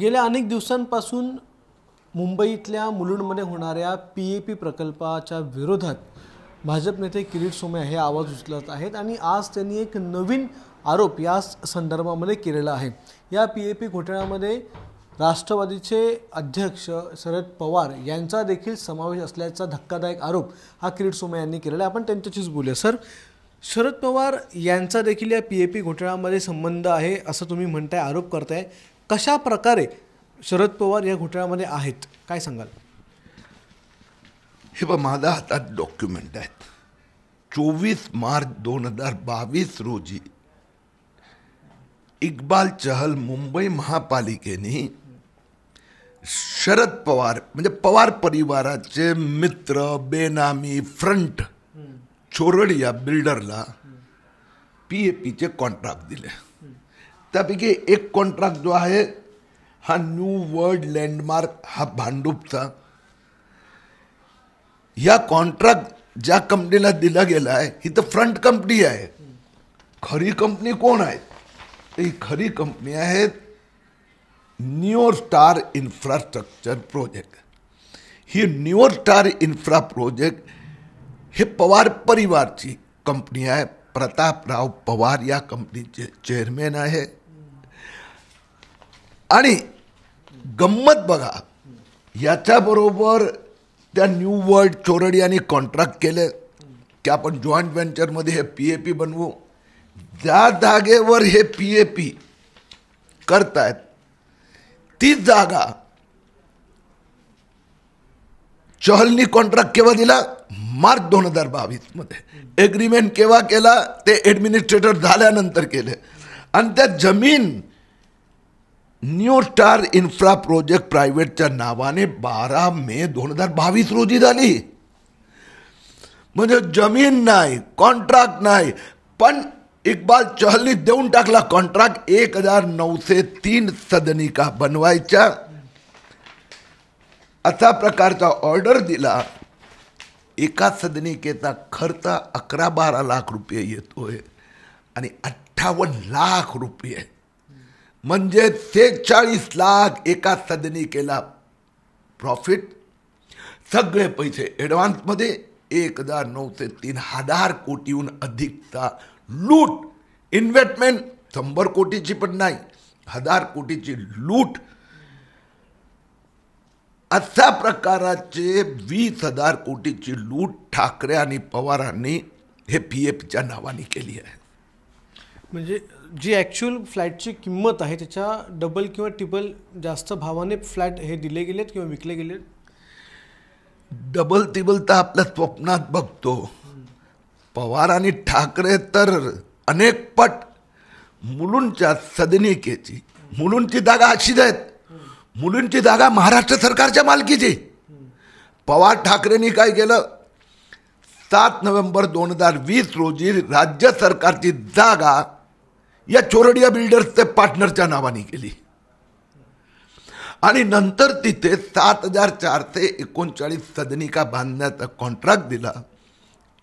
गेल्या अनेक दिवसांपासून मुंबईतल्या मुलुंडमध्ये होणाऱ्या पी ए पी प्रकल्पाच्या विरोधात भाजप नेते किरीट सोमे हे आवाज उचलत आहेत आणि आज त्यांनी एक नवीन आरोप या संदर्भामध्ये केलेला आहे या पी ए पी घोटाळ्यामध्ये राष्ट्रवादीचे अध्यक्ष शरद पवार यांचा देखील समावेश असल्याचा धक्कादायक आरोप हा किरीट सोमे यांनी केलेला आहे आपण त्यांच्याशीच बोलूया सर शरद पवार यांचा देखील या पी ए पी घोटाळ्यामध्ये संबंध आहे असं तुम्ही म्हणताय आरोप करताय कशा प्रकारे शरद पवार या घोटाळ्यामध्ये आहेत काय सांगाल हे बघ माझ्या हातात डॉक्युमेंट आहेत चोवीस मार्च दोन हजार बावीस रोजी इक्बाल चहल मुंबई महापालिकेने शरद पवार म्हणजे पवार परिवाराचे मित्र बेनामी फ्रंट छोरड या बिल्डरला पी ए पीचे कॉन्ट्रॅक्ट दिले त्यापैकी एक कॉन्ट्रॅक्ट जो आहे हा न्यू वर्ल्ड लँडमार्क हा भांडूपचा या कॉन्ट्रॅक्ट ज्या कंपनीला दिला गेला आहे ही तर फ्रंट कंपनी आहे खरी कंपनी कोण आहे ही खरी कंपनी है न्यू स्टार इन्फ्रास्ट्रक्चर प्रोजेक्ट ही न्यू स्टार इन्फ्रा प्रोजेक्ट हे पवार परिवारची कंपनी आहे प्रतापराव पवार या कंपनीचे चेअरमॅन आहे आणि गंमत बघा याच्याबरोबर त्या न्यू वर्ल्ड चोरडी यांनी कॉन्ट्रॅक्ट केले की आपण जॉईंट व्हेंचरमध्ये हे पी ए पी बनवू ज्या जागेवर हे पी ए पी करतायत ती जागा चहलनी कॉन्ट्रॅक्ट केव्हा दिला मार्च दोन हजार बावीसमध्ये एग्रीमेंट केव्हा केला ते ॲडमिनिस्ट्रेटर झाल्यानंतर केले आणि त्या जमीन न्यू स्टार इन्फ्रा प्रोजेक्ट प्रायव्हेटच्या नावाने बारा मे दोन हजार बावीस रोजी झाली म्हणजे जमीन नाही कॉन्ट्रॅक्ट नाही पण इक्बाल चहलनी देऊन टाकला कॉन्ट्रॅक्ट एक हजार नऊशे तीन सदनिका बनवायच्या असा प्रकारचा ऑर्डर दिला एका सदनिकेचा खर्च अकरा बारा लाख रुपये येतोय आणि अठ्ठावन्न लाख रुपये म्हणजे सेहेचाळीस लाख एका सदनी केला प्रॉफिट सगळे पैसे ॲडव्हान्समध्ये एक हजार नऊशे तीन हजार कोटीहून अधिकचा लूट इन्व्हेस्टमेंट शंभर कोटीची पण नाही हजार कोटीची लूट अशा प्रकाराचे वीस हजार कोटीची लूट ठाकरे आणि पवारांनी हे पी एफच्या नावाने केली आहे म्हणजे जी ॲक्च्युअल फ्लॅटची किंमत आहे त्याच्या डबल किंवा ट्रिपल जास्त भावाने फ्लॅट हे दिले गेलेत किंवा विकले गेले डबल ट्रिबल तर आपल्या स्वप्नात बघतो पवार आणि ठाकरे तर अनेक पट मुलूंच्या सदनिकेची मुलूंची जागा अशीच आहेत मुलूंची जागा महाराष्ट्र सरकारच्या मालकीची पवार ठाकरेंनी काय केलं सात नोव्हेंबर दोन हजार वीस रोजी राज्य सरकारची जागा या चोरडिया बिल्डर्स पार्टनरच्या नावाने केली आणि नंतर तिथे सात हजार चारशे एकोणचाळीस सदनिका बांधण्याचा कॉन्ट्रॅक्ट दिला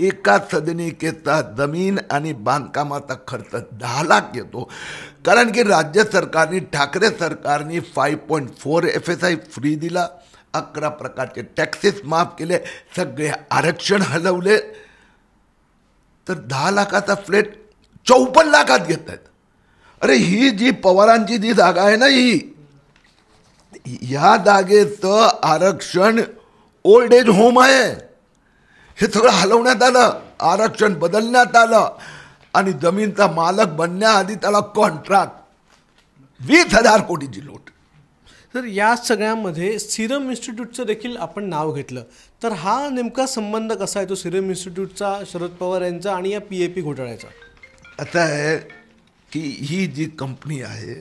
एका सदनिकेचा जमीन आणि बांधकामाचा खर्च दहा लाख येतो कारण की राज्य सरकारने ठाकरे सरकारने five point four F S I free दिला अकरा प्रकारचे टॅक्सेस माफ केले सगळे आरक्षण हलवले तर दहा लाखाचा फ्लॅट चौपन्न लाखात घेत आहेत अरे ही जी पवारांची जी जागा आहे ना ही या जागेचं आरक्षण ओल्ड एज होम आहे हे सगळं हलवण्यात आलं आरक्षण बदलण्यात आलं आणि जमीनचा मालक बनण्याआधी त्याला कॉन्ट्रॅक्ट वीस हजार कोटीची लोट तर या सगळ्यामध्ये सिरम इन्स्टिट्यूटचं देखील आपण नाव घेतलं तर हा नेमका संबंध कसा आहे तो सिरम इन्स्टिट्यूटचा शरद पवार यांचा आणि या पी ए पी घोटाळ्याचा आता की ही जी कंपनी आहे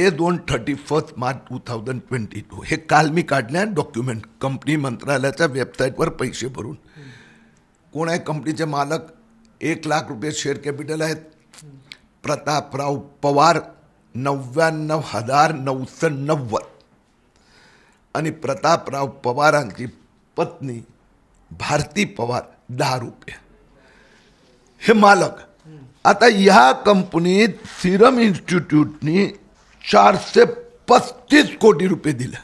ए दोन thirty first March two thousand twenty two हे काल मी काढले डॉक्युमेंट कंपनी मंत्रालयाच्या वेबसाईटवर पैसे भरून कोण आहे कंपनीचे मालक एक लाख रुपये शेअर कॅपिटल आहेत प्रतापराव पवार नव्याण्णव हजार नऊशे नव्वद आणि प्रतापराव पवारांची पत्नी भारती पवार दहा रुपये हे मालक आता या कंपनीत सिरम इन्स्टिट्यूटनी चारशे पस्तीस कोटी रुपये दिले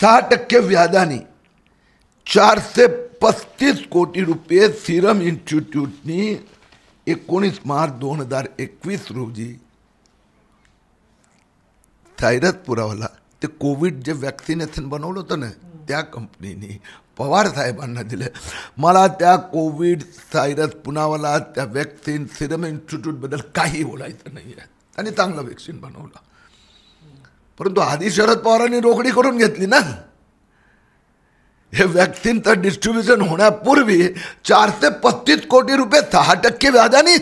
सहा टक्के व्याजाने चारशे पस्तीस कोटी रुपये सिरम इन्स्टिट्यूटनी एकोणीस मार्च दोन हजार एकवीस रोजी थायरस पुरावला ते कोविड जे वॅक्सिनेशन बनवलं होतं ना त्या कंपनीने पवार साहेबांना दिले मला त्या कोविड सायरस पुनावाला त्या वॅक्सिन सिरम इन्स्टिट्यूटबद्दल काही बोलायचं नाही आहे त्यांनी चांगलं वॅक्सिन बनवलं परंतु आधी शरद पवारांनी रोखडी करून घेतली ना हे वॅक्सिनचं डिस्ट्रीब्युशन होण्यापूर्वी चारशे पस्तीस कोटी रुपये सहा टक्के व्याजाने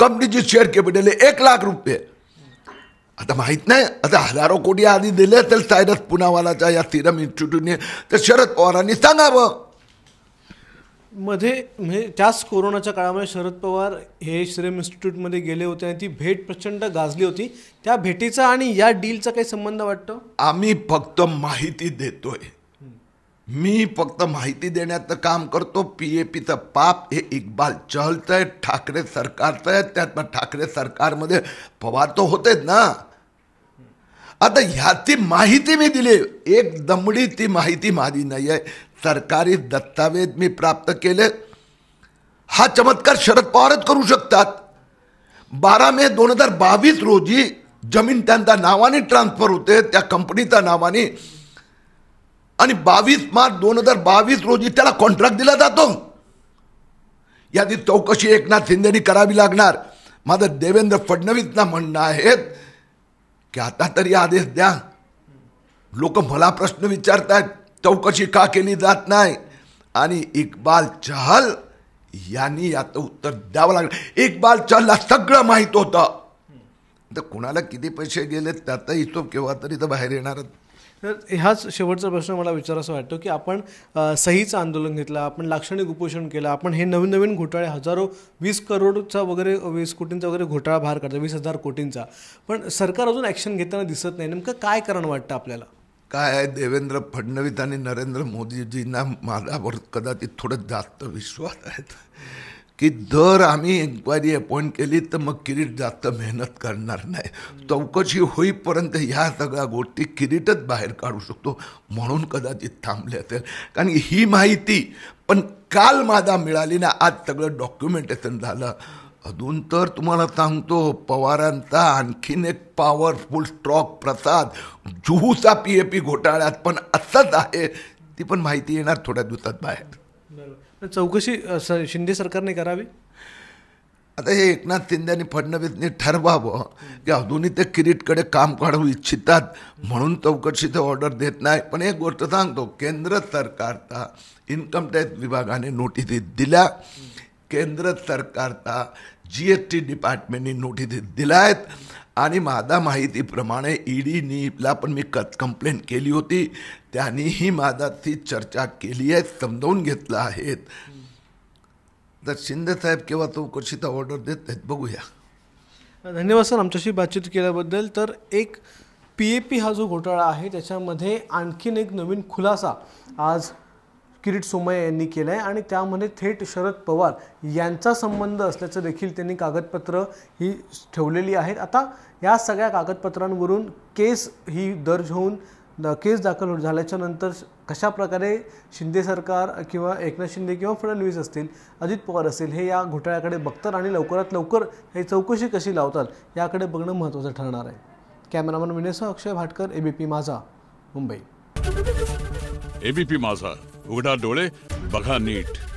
कंपनीची शेअर कॅपिटल एक लाख रुपये आता माहीत नाही आता हजारो कोटी आधी दिले तर सायरस पुनावालाच्या या सिरम इन्स्टिट्यूटने तर शरद पवारांनी सांगावं मध्ये म्हणजे त्याच कोरोनाच्या काळामध्ये शरद पवार हे सिरम इन्स्टिट्यूटमध्ये गेले होते आणि ती भेट प्रचंड गाजली होती त्या भेटीचा आणि या डीलचा काही संबंध वाटतो आम्ही फक्त माहिती देतोय मी फक्त माहिती देण्याचं काम करतो पी ए पीचं पाप हे इकबाल चहलचं आहे ठाकरे सरकारचं आहे त्यात ठाकरे सरकारमध्ये पवार तो होतेच ना आता ह्या ती माहिती मी दिली एक दमडी ती माहिती माझी नाही आहे सरकारी दस्तावेज मी प्राप्त केले हा चमत्कार शरद पवारच करू शकतात बारा मे दोन हजार बावीस रोजी जमीन त्यांच्या नावाने ट्रान्सफर होते त्या कंपनीच्या नावाने आणि बावीस मार्च दोन हजार बावीस रोजी त्याला कॉन्ट्रॅक्ट दिला जातो याची चौकशी एकनाथ शिंदेनी करावी लागणार माझं देवेंद्र फडणवीसना म्हणणं आहेत की आता तरी आदेश द्या लोक मला प्रश्न विचारतात चौकशी का केली जात नाही आणि इकबाल चहल यांनी आता उत्तर द्यावं लागलं इकबाल चहलला सगळं माहीत होतं तर कुणाला किती पैसे गेले त्यातही हिशोब केव्हा तरी तर बाहेर येणारच तर ह्याच शेवटचा प्रश्न मला असं वाटतो की आपण सहीचं आंदोलन घेतलं आपण लाक्षणिक उपोषण केलं आपण हे नवीन नवीन घोटाळे हजारो वीस करोडचा वगैरे वीस कोटींचा वगैरे घोटाळा बाहेर काढतो वीस हजार कोटींचा पण सरकार अजून ॲक्शन घेताना दिसत नाही नेमकं काय कारण वाटतं आपल्याला काय आहे देवेंद्र फडणवीस आणि नरेंद्र मोदीजींना माझ्यावर कदाचित थोडं जास्त विश्वास आहेत की जर आम्ही एन्क्वायरी अपॉइंट केली तर मग किरीट जास्त मेहनत करणार नाही चौकशी होईपर्यंत ह्या सगळ्या गोष्टी किरीटच बाहेर काढू शकतो म्हणून कदाचित थांबले असेल कारण ही माहिती पण काल माझा मिळाली ना आज सगळं डॉक्युमेंटेशन झालं अजून तर तुम्हाला सांगतो पवारांचा आणखीन एक पॉवरफुल स्ट्रॉक प्रसाद जुहूचा पी ए पी घोटाळ्यात पण असंच आहे ती पण माहिती येणार थोड्या दिवसात बाहेर चौकशी शिंदे सरकारने करावी आता हे एकनाथ शिंदे आणि फडणवीसनी ठरवावं की अजूनही ते किरीटकडे काम काढू इच्छितात म्हणून ते ऑर्डर देत नाही पण एक गोष्ट सांगतो केंद्र सरकारचा इन्कम टॅक्स विभागाने नोटिसीस दिल्या केंद्र सरकारचा जी एस टी डिपार्टमेंटनी नोटिसीस दिल्या आहेत आणि माझा माहितीप्रमाणे ईडीनीला पण मी क कंप्लेंट केली होती त्यांनीही ती चर्चा केली आहे समजावून घेतलं आहेत तर शिंदेसाहेब केव्हा तर ऑर्डर देत आहेत बघूया धन्यवाद सर आमच्याशी बातचीत केल्याबद्दल तर एक पी ए पी हा जो घोटाळा आहे त्याच्यामध्ये आणखीन एक नवीन खुलासा आज किरीट सोमय्या यांनी केलं आहे आणि त्यामध्ये थेट शरद पवार यांचा संबंध असल्याचं देखील त्यांनी कागदपत्र ही ठेवलेली आहेत आता या सगळ्या कागदपत्रांवरून केस ही दर्ज होऊन केस दाखल झाल्याच्या नंतर कशा प्रकारे शिंदे सरकार किंवा एकनाथ शिंदे किंवा फडणवीस असतील अजित पवार असतील हे या घोटाळ्याकडे बघतात आणि लवकरात लवकर हे चौकशी कशी लावतात याकडे बघणं महत्त्वाचं ठरणार आहे कॅमेरामन विनेसा अक्षय भाटकर एबीपी माझा मुंबई एबीपी माझा उघडा डोळे बघा नीट